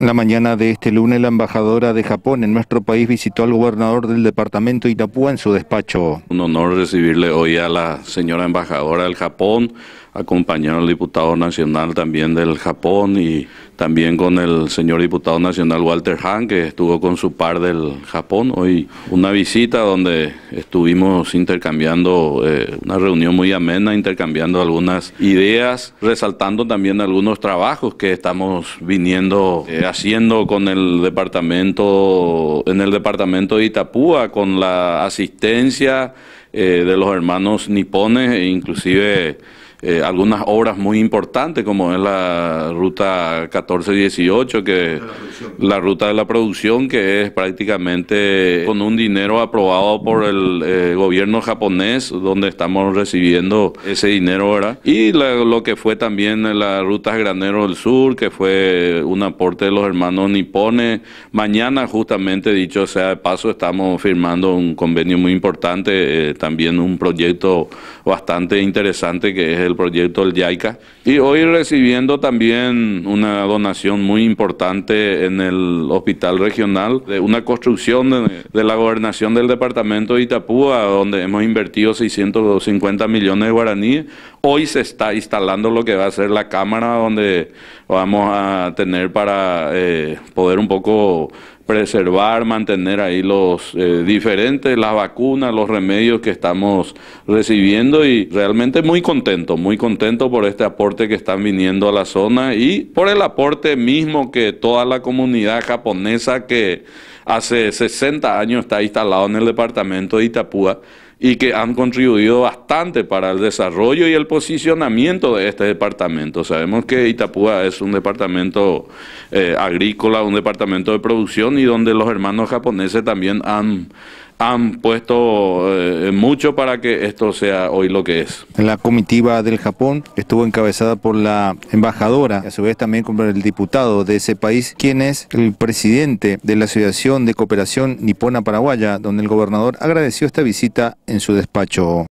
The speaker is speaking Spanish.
La mañana de este lunes la embajadora de Japón en nuestro país visitó al gobernador del departamento Itapúa en su despacho. Un honor recibirle hoy a la señora embajadora del Japón, acompañado al diputado nacional también del Japón y también con el señor diputado nacional Walter Hahn que estuvo con su par del Japón. Hoy una visita donde estuvimos intercambiando eh, una reunión muy amena, intercambiando algunas ideas, resaltando también algunos trabajos que estamos viniendo eh, haciendo con el departamento, en el departamento de Itapúa, con la asistencia eh, de los hermanos nipones, e inclusive eh, algunas obras muy importantes como es la ruta 1418, que la ruta de la producción, que es prácticamente con un dinero aprobado por el eh, gobierno japonés, donde estamos recibiendo ese dinero, ahora Y lo que fue también la ruta Granero del Sur, que fue un aporte de los hermanos nipones. Mañana, justamente dicho sea de paso, estamos firmando un convenio muy importante, eh, también un proyecto bastante interesante que es el proyecto del YAICA. Y hoy recibiendo también una donación muy importante en el hospital regional de una construcción de, la gobernación del departamento de Itapúa, donde hemos invertido 650 millones de guaraníes. Hoy se está instalando lo que va a ser la cámara donde vamos a tener para eh, poder un poco preservar, mantener ahí los eh, diferentes, las vacunas, los remedios que estamos recibiendo y realmente muy contento, muy contento por este aporte que están viniendo a la zona y por el aporte mismo que toda la comunidad japonesa que hace 60 años está instalado en el departamento de Itapúa y que han contribuido bastante para el desarrollo y el posicionamiento de este departamento. Sabemos que Itapúa es un departamento eh, agrícola, un departamento de producción y donde los hermanos japoneses también han han puesto eh, mucho para que esto sea hoy lo que es. La comitiva del Japón estuvo encabezada por la embajadora, a su vez también con el diputado de ese país, quien es el presidente de la Asociación de Cooperación Nipona Paraguaya, donde el gobernador agradeció esta visita en su despacho.